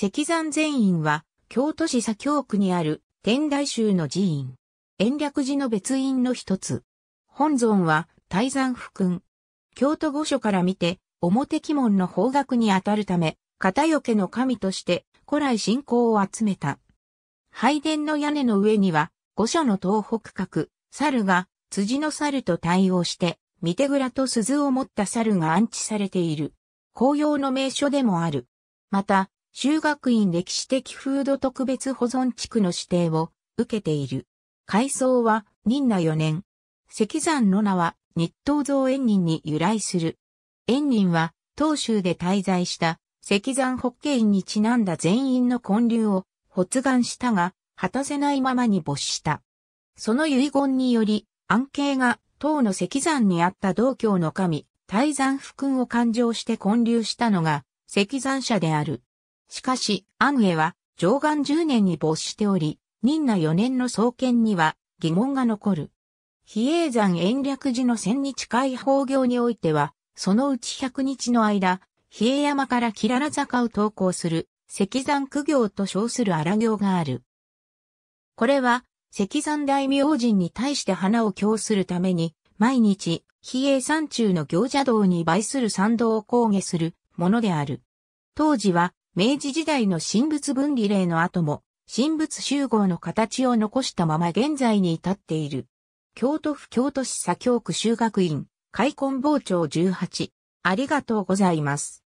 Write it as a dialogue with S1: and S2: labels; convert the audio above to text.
S1: 石山禅院は、京都市左京区にある天台宗の寺院。延暦寺の別院の一つ。本尊は、大山福君。京都御所から見て、表鬼門の方角にあたるため、片よけの神として古来信仰を集めた。拝殿の屋根の上には、御所の東北角、猿が、辻の猿と対応して、御手蔵と鈴を持った猿が安置されている。紅葉の名所でもある。また、修学院歴史的風土特別保存地区の指定を受けている。階層は任那4年。石山の名は日東造縁人に由来する。縁人は東州で滞在した石山北院にちなんだ全員の建立を発願したが、果たせないままに没した。その遺言により、案慶が当の石山にあった道教の神、大山福君を勘定して建立したのが石山社である。しかし、安永は、上岸10年に没しており、任那4年の創建には疑問が残る。比叡山延暦寺の千日解放行においては、そのうち百日の間、比叡山からキララ坂を登校する、石山苦行と称する荒行がある。これは、石山大明神に対して花を供するために、毎日、比叡山中の行者道に倍する参道を抗議するものである。当時は、明治時代の神仏分離令の後も、神仏集合の形を残したまま現在に至っている。京都府京都市左京区修学院、開墾傍聴18。
S2: ありがとうございます。